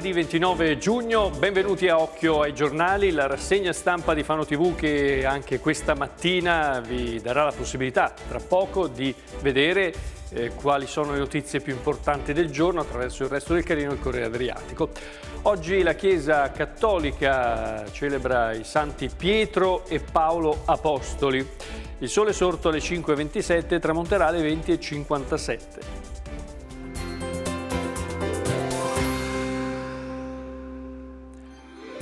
martedì 29 giugno, benvenuti a Occhio ai giornali, la rassegna stampa di Fano TV che anche questa mattina vi darà la possibilità tra poco di vedere eh, quali sono le notizie più importanti del giorno attraverso il resto del Carino e il Corriere Adriatico. Oggi la Chiesa Cattolica celebra i santi Pietro e Paolo Apostoli. Il sole sorto alle 5.27 tramonterà alle 20.57.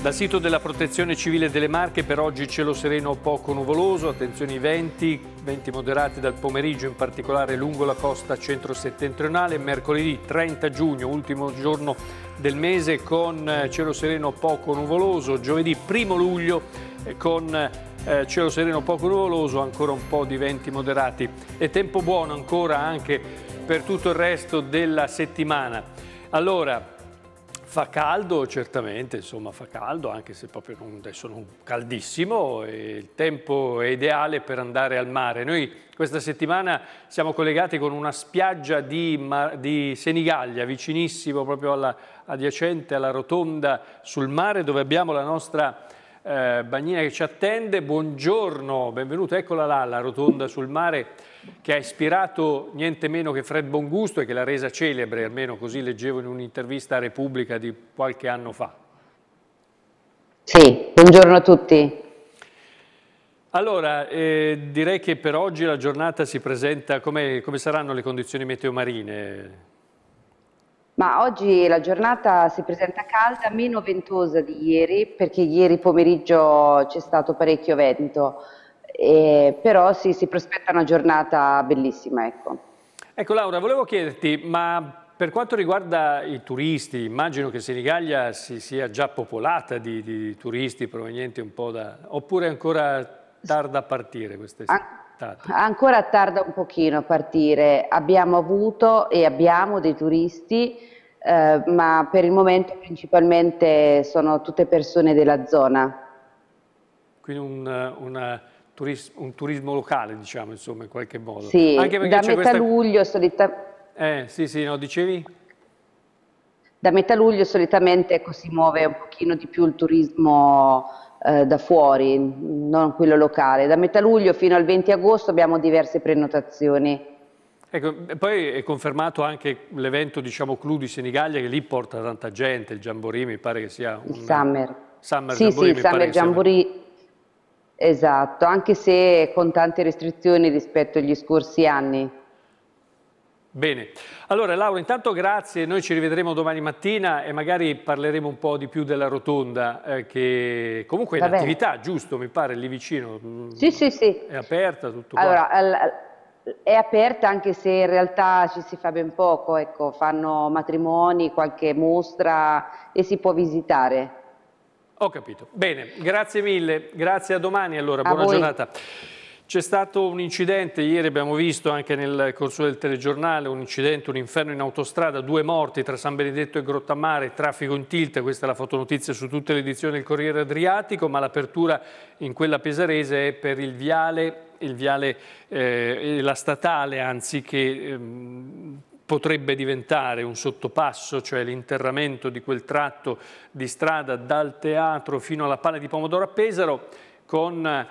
Dal sito della Protezione Civile delle Marche per oggi cielo sereno poco nuvoloso, attenzione ai venti, venti moderati dal pomeriggio in particolare lungo la costa centro-settentrionale, mercoledì 30 giugno, ultimo giorno del mese con eh, cielo sereno poco nuvoloso, giovedì 1 luglio eh, con eh, cielo sereno poco nuvoloso, ancora un po' di venti moderati e tempo buono ancora anche per tutto il resto della settimana. Allora, Fa caldo, certamente, insomma fa caldo, anche se proprio non, adesso non caldissimo, il tempo è ideale per andare al mare. Noi questa settimana siamo collegati con una spiaggia di, di Senigallia, vicinissimo, proprio alla, adiacente alla rotonda sul mare, dove abbiamo la nostra eh, Bagnina che ci attende. Buongiorno, benvenuto, eccola là, la rotonda sul mare che ha ispirato niente meno che Fred Bongusto e che l'ha resa celebre, almeno così leggevo in un'intervista a Repubblica di qualche anno fa. Sì, buongiorno a tutti. Allora, eh, direi che per oggi la giornata si presenta, come, come saranno le condizioni meteo marine? Ma oggi la giornata si presenta calda, meno ventosa di ieri, perché ieri pomeriggio c'è stato parecchio vento, eh, però sì, si prospetta una giornata bellissima. Ecco. ecco Laura, volevo chiederti, ma per quanto riguarda i turisti, immagino che Senigallia si sia già popolata di, di turisti provenienti un po' da... oppure ancora tarda a partire questa estate? tarda? Ancora tarda un pochino a partire. Abbiamo avuto e abbiamo dei turisti, eh, ma per il momento principalmente sono tutte persone della zona. Quindi un, una, turis, un turismo locale, diciamo, insomma, in qualche modo. Sì, da metà questa... luglio solitamente... Eh, sì, sì, no, dicevi? Da metà luglio solitamente ecco, si muove un pochino di più il turismo eh, da fuori, non quello locale. Da metà luglio fino al 20 agosto abbiamo diverse prenotazioni. Ecco, poi è confermato anche l'evento diciamo di Senigallia che lì porta tanta gente, il Jamboree mi pare che sia un... Il Summer. Summer sì, Jamboree, sì, Summer Jamboree, sia... esatto, anche se con tante restrizioni rispetto agli scorsi anni. Bene, allora Laura intanto grazie, noi ci rivedremo domani mattina e magari parleremo un po' di più della rotonda eh, che comunque è un'attività, giusto mi pare, lì vicino? Sì, sì, sì. È aperta tutto allora, è aperta anche se in realtà ci si fa ben poco, ecco, fanno matrimoni, qualche mostra e si può visitare. Ho capito, bene, grazie mille, grazie a domani allora, a buona voi. giornata. C'è stato un incidente, ieri abbiamo visto anche nel corso del telegiornale un incidente, un inferno in autostrada, due morti tra San Benedetto e Grottamare, traffico in tilt, questa è la fotonotizia su tutte le edizioni del Corriere Adriatico, ma l'apertura in quella pesarese è per il viale, il viale eh, la statale anzi che ehm, potrebbe diventare un sottopasso, cioè l'interramento di quel tratto di strada dal teatro fino alla palla di Pomodoro a Pesaro con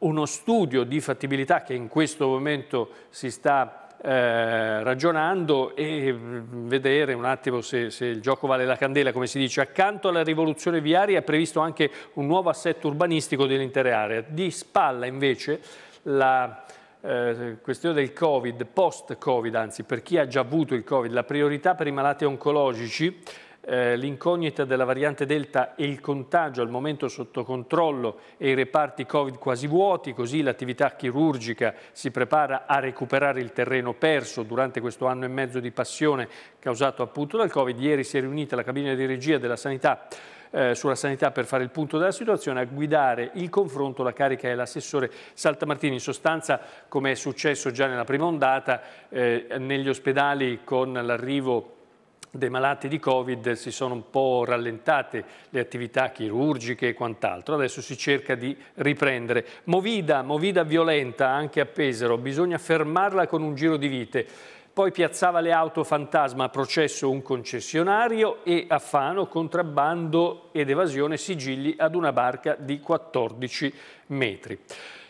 uno studio di fattibilità che in questo momento si sta eh, ragionando e mm, vedere un attimo se, se, il gioco vale la candela, come si dice. Accanto alla rivoluzione viaria è previsto anche un nuovo assetto urbanistico dell'intera area. Di spalla invece la eh, questione del Covid, post-Covid, anzi per chi ha già avuto il Covid, la priorità per i malati oncologici eh, l'incognita della variante Delta e il contagio al momento sotto controllo e i reparti Covid quasi vuoti, così l'attività chirurgica si prepara a recuperare il terreno perso durante questo anno e mezzo di passione causato appunto dal Covid. Ieri si è riunita la cabina di regia della sanità eh, sulla sanità per fare il punto della situazione, a guidare il confronto la carica è l'assessore Saltamartini. In sostanza, come è successo già nella prima ondata, eh, negli ospedali con l'arrivo dei malati di Covid si sono un po' rallentate le attività chirurgiche e quant'altro, adesso si cerca di riprendere. Movida, movida violenta anche a Pesaro, bisogna fermarla con un giro di vite. Poi piazzava le auto fantasma processo un concessionario e a Fano contrabbando ed evasione sigilli ad una barca di 14 metri.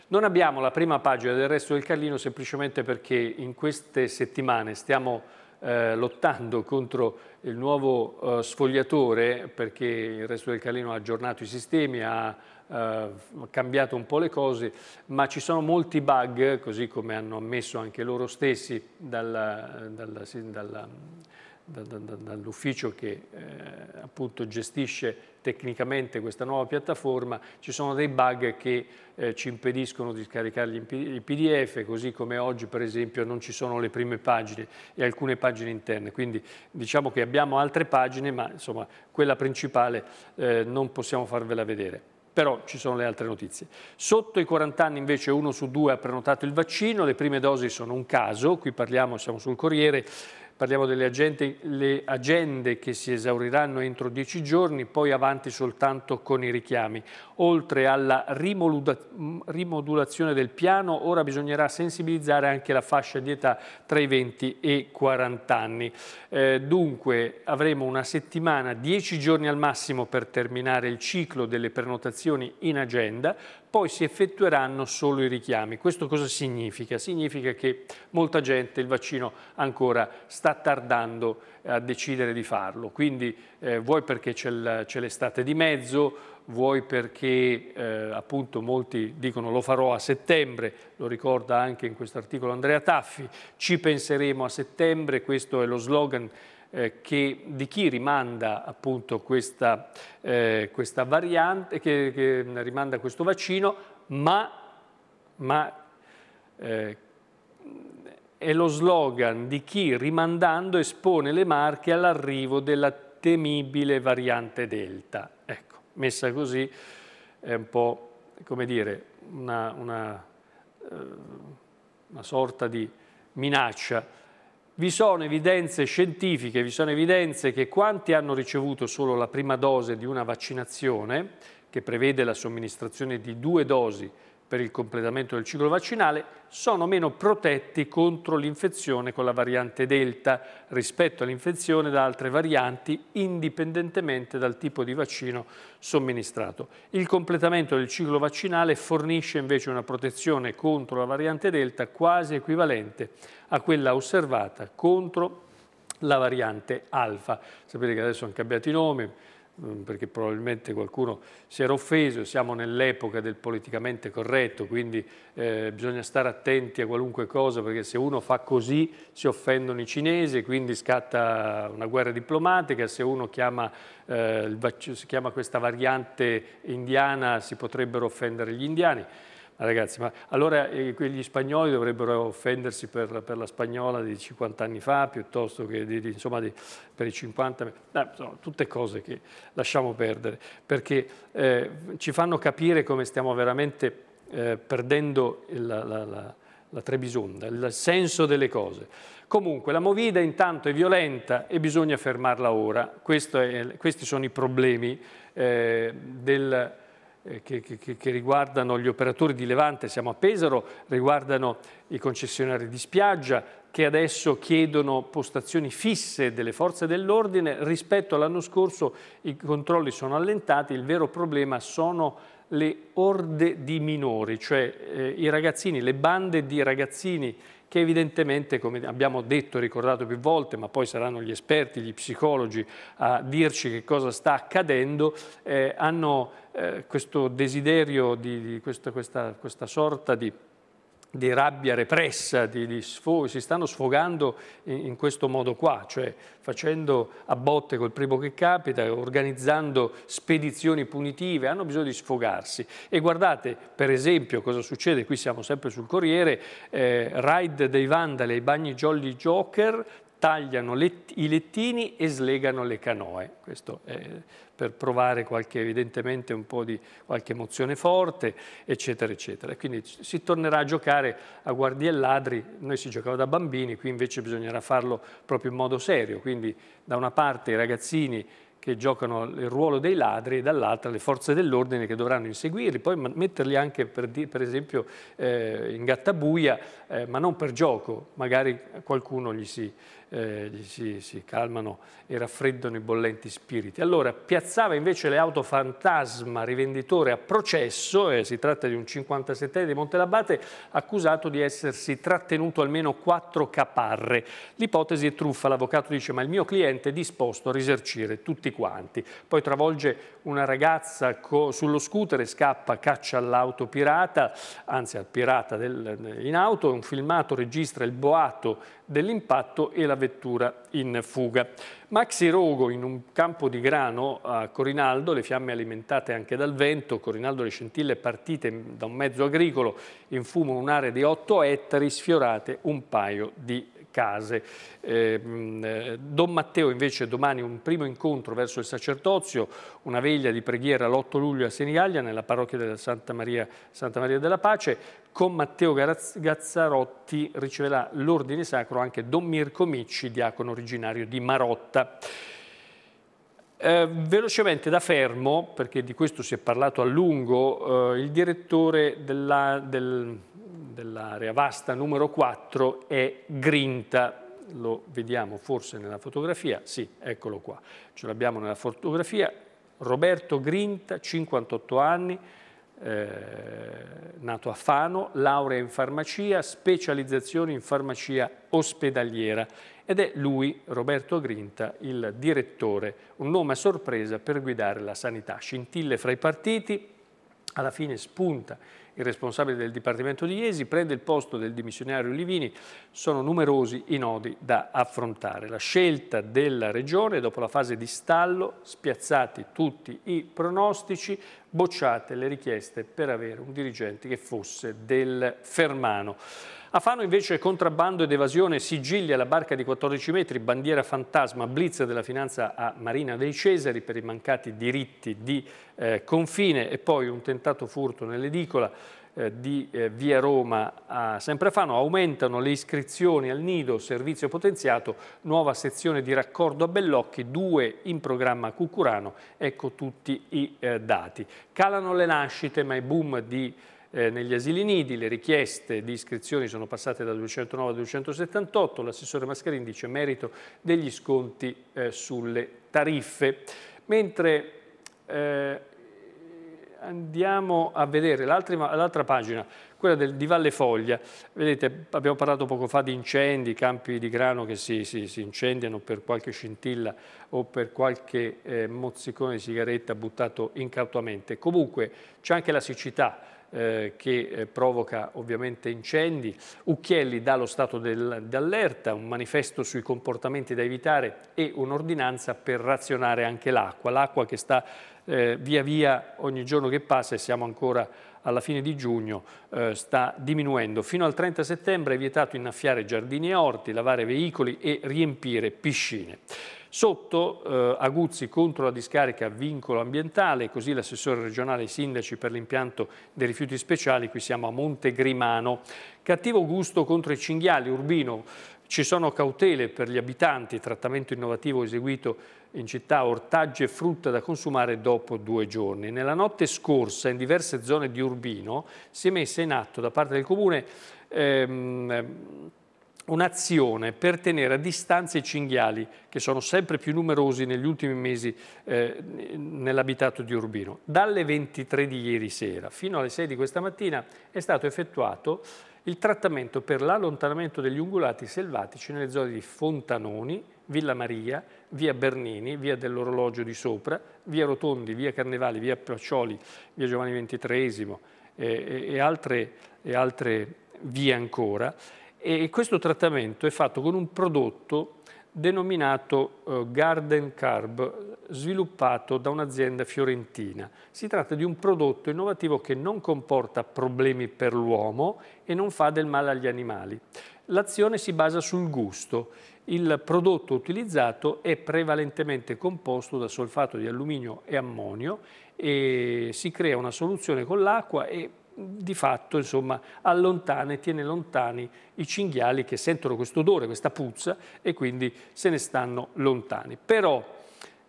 Non abbiamo la prima pagina del resto del Carlino semplicemente perché in queste settimane stiamo eh, lottando contro il nuovo eh, sfogliatore perché il resto del Calino ha aggiornato i sistemi, ha eh, cambiato un po' le cose, ma ci sono molti bug, così come hanno ammesso anche loro stessi dall'ufficio dall che eh, appunto gestisce tecnicamente questa nuova piattaforma, ci sono dei bug che eh, ci impediscono di scaricare il PDF, così come oggi per esempio non ci sono le prime pagine e alcune pagine interne, quindi diciamo che abbiamo altre pagine, ma insomma quella principale eh, non possiamo farvela vedere però ci sono le altre notizie. Sotto i 40 anni invece uno su due ha prenotato il vaccino, le prime dosi sono un caso, qui parliamo, siamo sul Corriere, Parliamo delle agende, agende, che si esauriranno entro dieci giorni, poi avanti soltanto con i richiami. Oltre alla rimodulazione del piano, ora bisognerà sensibilizzare anche la fascia di età tra i 20 e i 40 anni. Eh, dunque avremo una settimana, dieci giorni al massimo per terminare il ciclo delle prenotazioni in agenda, poi si effettueranno solo i richiami. Questo cosa significa? Significa che molta gente il vaccino ancora sta tardando eh, a decidere di farlo, quindi eh, vuoi perché c'è l'estate di mezzo, vuoi perché eh, appunto molti dicono lo farò a settembre, lo ricorda anche in questo articolo Andrea Taffi, ci penseremo a settembre, questo è lo slogan eh, che, di chi rimanda appunto questa, eh, questa variante, che, che, rimanda questo vaccino, ma, ma eh, è lo slogan di chi rimandando espone le marche all'arrivo della temibile variante Delta. Ecco, messa così è un po', come dire, una, una, eh, una sorta di minaccia vi sono evidenze scientifiche, vi sono evidenze che quanti hanno ricevuto solo la prima dose di una vaccinazione, che prevede la somministrazione di due dosi per il completamento del ciclo vaccinale sono meno protetti contro l'infezione con la variante Delta rispetto all'infezione da altre varianti indipendentemente dal tipo di vaccino somministrato. Il completamento del ciclo vaccinale fornisce invece una protezione contro la variante Delta quasi equivalente a quella osservata contro la variante Alfa. Sapete che adesso hanno cambiato i nomi, Ehm, perché probabilmente qualcuno si era offeso, siamo nell'epoca del politicamente corretto, quindi eh, bisogna stare attenti a qualunque cosa, perché se uno fa così si offendono i cinesi, quindi scatta una guerra diplomatica, se uno chiama, eh, il, si chiama questa variante indiana si potrebbero offendere gli indiani. Ah, ragazzi, ma allora eh, quegli spagnoli dovrebbero offendersi per, per, la spagnola di 50 anni fa piuttosto che di, di, insomma, di, per i 50, no, no, tutte cose che lasciamo perdere, perché eh, ci fanno capire come stiamo veramente eh, perdendo la, la, la, la trebisonda, il senso delle cose. Comunque la movida intanto è violenta e bisogna fermarla ora, è, questi sono i problemi eh, del eh, che, che, che, riguardano gli operatori di Levante, siamo a Pesaro, riguardano i concessionari di spiaggia che adesso chiedono postazioni fisse delle forze dell'ordine. Rispetto all'anno scorso i controlli sono allentati, il vero problema sono le orde di minori, cioè eh, i ragazzini, le bande di ragazzini che evidentemente, come abbiamo detto e ricordato più volte, ma poi saranno gli esperti, gli psicologi a dirci che cosa sta accadendo, eh, hanno eh, questo desiderio di, di questa, questa, questa sorta di di rabbia repressa, di, di sfo- si stanno sfogando in, in, questo modo qua, cioè facendo a botte col primo che capita, organizzando spedizioni punitive, hanno bisogno di sfogarsi. E guardate, per esempio, cosa succede, qui siamo sempre sul Corriere, eh, raid dei Vandali ai bagni Jolly Joker, tagliano le, i lettini e slegano le canoe. Questo è per provare qualche, evidentemente un po' di qualche emozione forte, eccetera, eccetera. Quindi si tornerà a giocare a guardie e ladri, noi si giocava da bambini, qui invece bisognerà farlo proprio in modo serio, quindi da una parte i ragazzini che giocano il ruolo dei ladri e dall'altra le forze dell'ordine che dovranno inseguirli, poi metterli anche per, per esempio eh, in gattabuia, eh, ma non per gioco, magari qualcuno gli si eh, si, si, calmano e raffreddano i bollenti spiriti. Allora piazzava invece le auto fantasma rivenditore a processo, eh, si tratta di un 57 enne di Montelabate, accusato di essersi trattenuto almeno quattro caparre. L'ipotesi è truffa, l'avvocato dice ma il mio cliente è disposto a risarcire tutti quanti. Poi travolge una ragazza sullo scooter e scappa, caccia all'auto pirata, anzi al pirata del, in auto, un filmato registra il boato dell'impatto e la vettura in fuga. Maxi Rogo in un campo di grano a Corinaldo, le fiamme alimentate anche dal vento, Corinaldo le scintille partite da un mezzo agricolo, in fumo un'area di 8 ettari, sfiorate un paio di case. Ehm, eh, Don Matteo invece domani un primo incontro verso il sacerdozio, una veglia di preghiera l'8 luglio a Senigallia nella parrocchia della Santa Maria, Santa Maria della Pace. Con Matteo Gazzarotti riceverà l'ordine sacro anche Don Mirko Micci, diacono originario di Marotta. Eh, velocemente da fermo, perché di questo si è parlato a lungo, eh, il direttore della, del, dell'area vasta numero 4 è grinta, lo vediamo forse nella fotografia, sì, eccolo qua, ce l'abbiamo nella fotografia, Roberto Grinta, 58 anni, eh, nato a Fano, laurea in farmacia, specializzazione in farmacia ospedaliera ed è lui, Roberto Grinta, il direttore, un nome a sorpresa per guidare la sanità. Scintille fra i partiti, alla fine spunta il responsabile del Dipartimento di Iesi, prende il posto del dimissionario Livini. Sono numerosi i nodi da affrontare. La scelta della Regione, dopo la fase di stallo, spiazzati tutti i pronostici, bocciate le richieste per avere un dirigente che fosse del Fermano. A Fano invece contrabbando ed evasione, sigilli alla barca di 14 metri, bandiera fantasma, blitz della finanza a Marina dei Cesari per i mancati diritti di eh, confine e poi un tentato furto nell'edicola eh, di eh, Via Roma a Semprefano, aumentano le iscrizioni al nido, servizio potenziato, nuova sezione di raccordo a Bellocchi, due in programma a Cucurano, ecco tutti i eh, dati. Calano le nascite ma i boom di eh, negli asili nidi, le richieste di iscrizioni sono passate da 209 a 278, l'assessore Mascherini dice merito degli sconti eh, sulle tariffe, mentre eh, Andiamo a vedere l'altra pagina, quella del, di Valle Foglia. Vedete, abbiamo parlato poco fa di incendi, campi di grano che si, si, si incendiano per qualche scintilla o per qualche eh, mozzicone di sigaretta buttato incautamente. Comunque c'è anche la siccità eh, che eh, provoca ovviamente incendi, Ucchielli dà lo stato d'allerta, un manifesto sui comportamenti da evitare e un'ordinanza per razionare anche l'acqua, l'acqua che sta eh, via via ogni giorno che passa e siamo ancora alla fine di giugno eh, sta diminuendo. Fino al 30 settembre è vietato innaffiare giardini e orti, lavare veicoli e riempire piscine. Sotto eh, Aguzzi contro la discarica vincolo ambientale, così l'assessore regionale ai sindaci per l'impianto dei rifiuti speciali, qui siamo a Monte Grimano. Cattivo gusto contro i cinghiali, Urbino, ci sono cautele per gli abitanti, trattamento innovativo eseguito in città, ortaggi e frutta da consumare dopo due giorni. Nella notte scorsa in diverse zone di Urbino si è messa in atto da parte del Comune ehm, un'azione per tenere a distanza i cinghiali, che sono sempre più numerosi negli ultimi mesi eh, nell'abitato di Urbino. Dalle 23 di ieri sera fino alle 6 di questa mattina è stato effettuato il trattamento per l'allontanamento degli ungulati selvatici nelle zone di Fontanoni, Villa Maria, via Bernini, via dell'Orologio di Sopra, via Rotondi, via Carnevali, via Piaccioli, via Giovanni XXIII eh, e, e, altre, e altre vie ancora e questo trattamento è fatto con un prodotto denominato eh, Garden Carb, sviluppato da un'azienda fiorentina. Si tratta di un prodotto innovativo che non comporta problemi per l'uomo e non fa del male agli animali. L'azione si basa sul gusto. Il prodotto utilizzato è prevalentemente composto da solfato di alluminio e ammonio e si crea una soluzione con l'acqua e di fatto insomma, allontana e tiene lontani i cinghiali che sentono questo odore, questa puzza e quindi se ne stanno lontani. Però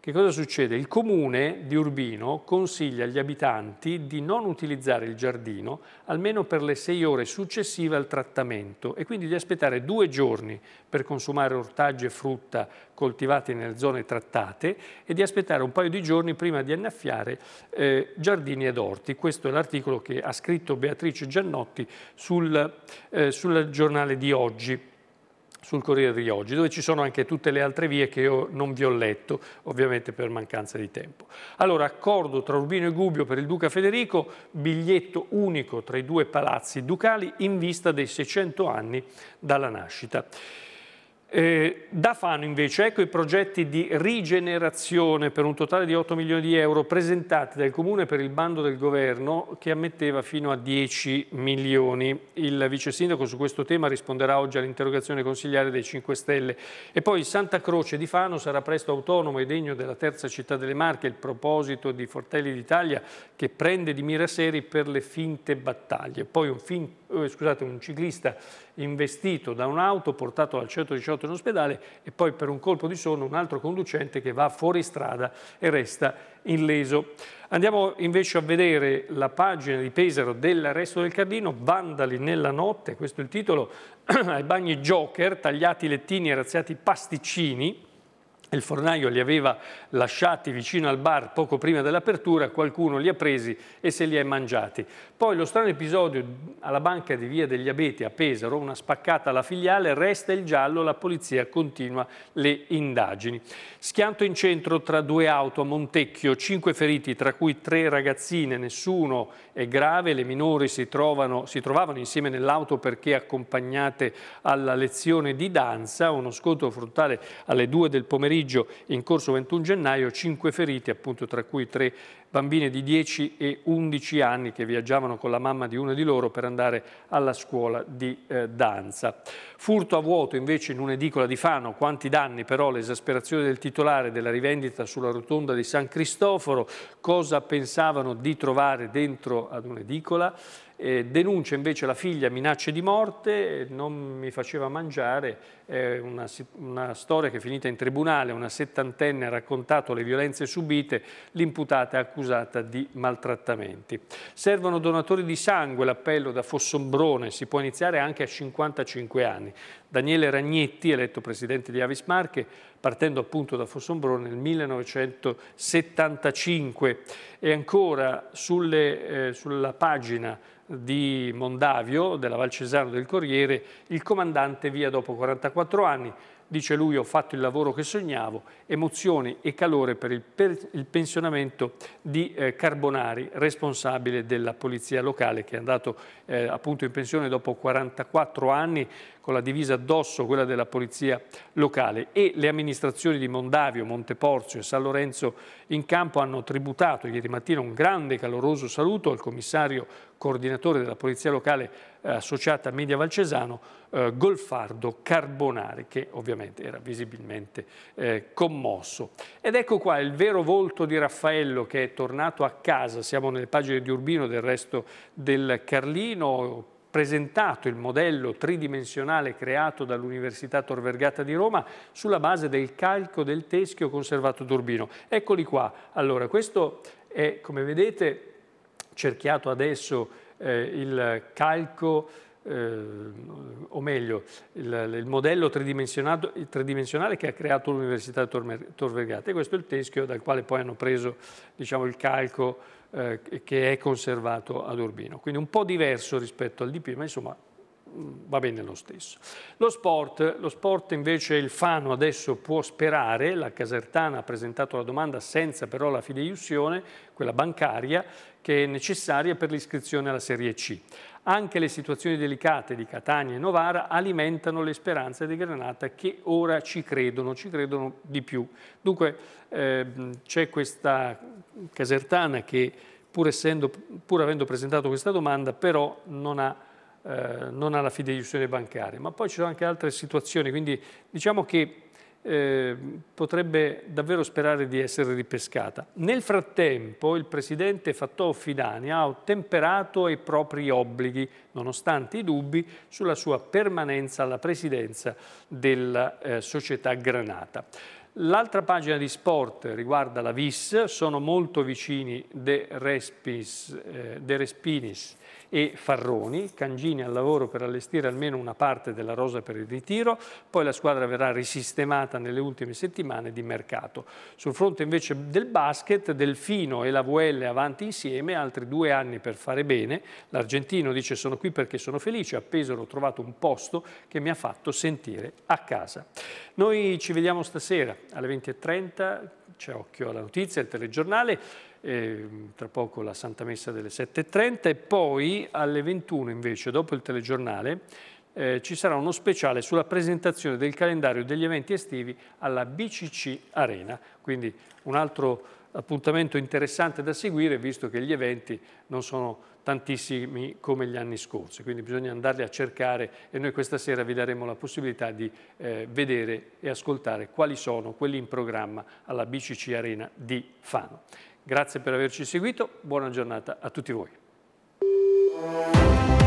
che cosa succede? Il comune di Urbino consiglia agli abitanti di non utilizzare il giardino almeno per le sei ore successive al trattamento e quindi di aspettare due giorni per consumare ortaggi e frutta coltivati nelle zone trattate e di aspettare un paio di giorni prima di annaffiare eh, giardini ed orti. Questo è l'articolo che ha scritto Beatrice Giannotti sul, eh, sul giornale di oggi sul Corriere di oggi, dove ci sono anche tutte le altre vie che io non vi ho letto, ovviamente per mancanza di tempo. Allora, accordo tra Urbino e Gubbio per il Duca Federico, biglietto unico tra i due palazzi ducali in vista dei 600 anni dalla nascita. Eh, da Fano invece ecco i progetti di rigenerazione per un totale di 8 milioni di euro presentati dal Comune per il bando del governo che ammetteva fino a 10 milioni. Il vice sindaco su questo tema risponderà oggi all'interrogazione consigliare dei 5 Stelle. E poi Santa Croce di Fano sarà presto autonomo e degno della terza città delle Marche, il proposito di Fortelli d'Italia che prende di mira seri per le finte battaglie. Poi un finto eh, scusate, un ciclista investito da un'auto, portato al 118 in ospedale e poi per un colpo di sonno un altro conducente che va fuori strada e resta illeso. Andiamo invece a vedere la pagina di Pesaro dell'arresto del Cardino, Vandali nella notte, questo è il titolo, ai bagni Joker, tagliati lettini e razziati pasticcini, il fornaio li aveva lasciati vicino al bar poco prima dell'apertura, qualcuno li ha presi e se li è mangiati. Poi lo strano episodio alla banca di Via degli Abeti a Pesaro, una spaccata alla filiale, resta il giallo, la polizia continua le indagini. Schianto in centro tra due auto a Montecchio, cinque feriti, tra cui tre ragazzine, nessuno è grave, le minori si, trovano, si trovavano insieme nell'auto perché accompagnate alla lezione di danza, uno scontro frontale alle due del pomeriggio Viareggio in corso 21 gennaio, 5 feriti appunto tra cui 3 bambine di 10 e 11 anni che viaggiavano con la mamma di uno di loro per andare alla scuola di eh, danza. Furto a vuoto invece in un'edicola di Fano, quanti danni però l'esasperazione del titolare della rivendita sulla rotonda di San Cristoforo, cosa pensavano di trovare dentro ad un'edicola, eh, denuncia invece la figlia minacce di morte, non mi faceva mangiare, eh, una, una, storia che è finita in tribunale, una settantenne ha raccontato le violenze subite, l'imputata è accusata accusata di maltrattamenti. Servono donatori di sangue, l'appello da Fossombrone, si può iniziare anche a 55 anni. Daniele Ragnetti, eletto presidente di Avis Marche, partendo appunto da Fossombrone nel 1975. E ancora sulle, eh, sulla pagina di Mondavio, della Valcesano del Corriere, il comandante via dopo 44 anni, dice lui ho fatto il lavoro che sognavo, emozione e calore per il, per il pensionamento di eh, Carbonari, responsabile della polizia locale che è andato eh, appunto in pensione dopo 44 anni con la divisa addosso, quella della polizia locale e le amministrazioni di Mondavio, Monteporzio e San Lorenzo in campo hanno tributato ieri mattina un grande caloroso saluto al commissario coordinatore della polizia locale eh, associata a Media Valcesano, eh, Golfardo Carbonari, che ovviamente era visibilmente eh, commosso. Ed ecco qua il vero volto di Raffaello che è tornato a casa, siamo nelle pagine di Urbino del resto del Carlino, presentato il modello tridimensionale creato dall'Università Tor Vergata di Roma sulla base del calco del teschio conservato d'Urbino. Eccoli qua. Allora, questo è, come vedete, cerchiato adesso eh, il calco, eh, o meglio, il, il modello tridimensionale, tridimensionale che ha creato l'Università Tor Vergata. E questo è il teschio dal quale poi hanno preso diciamo, il calco eh, che è conservato ad Urbino. Quindi un po' diverso rispetto al DP, ma insomma va bene lo stesso. Lo sport, lo sport invece il Fano adesso può sperare, la Casertana ha presentato la domanda senza però la fideiussione, quella bancaria, che è necessaria per l'iscrizione alla Serie C. Anche le situazioni delicate di Catania e Novara alimentano le speranze di Granata che ora ci credono, ci credono di più. Dunque ehm, c'è questa Casertana che pur, essendo, pur avendo presentato questa domanda però non ha eh, non alla fideiussione bancaria, ma poi ci sono anche altre situazioni, quindi diciamo che eh, potrebbe davvero sperare di essere ripescata. Nel frattempo il presidente Fattò Fidani ha ottemperato i propri obblighi, nonostante i dubbi, sulla sua permanenza alla presidenza della eh, società Granata. L'altra pagina di sport riguarda la VIS, sono molto vicini De, Respis, eh, De Respinis e Farroni, Cangini al lavoro per allestire almeno una parte della rosa per il ritiro, poi la squadra verrà risistemata nelle ultime settimane di mercato. Sul fronte invece del basket, Delfino e la VL avanti insieme, altri due anni per fare bene, l'argentino dice sono qui perché sono felice, a Pesaro ho trovato un posto che mi ha fatto sentire a casa. Noi ci vediamo stasera alle 20.30 c'è Occhio alla Notizia, il telegiornale, eh, tra poco la Santa Messa delle 7.30 e poi alle 21 invece, dopo il telegiornale, eh, ci sarà uno speciale sulla presentazione del calendario degli eventi estivi alla BCC Arena, quindi un altro appuntamento interessante da seguire visto che gli eventi non sono tantissimi come gli anni scorsi, quindi bisogna andarli a cercare e noi questa sera vi daremo la possibilità di eh, vedere e ascoltare quali sono quelli in programma alla BCC Arena di Fano. Grazie per averci seguito, buona giornata a tutti voi.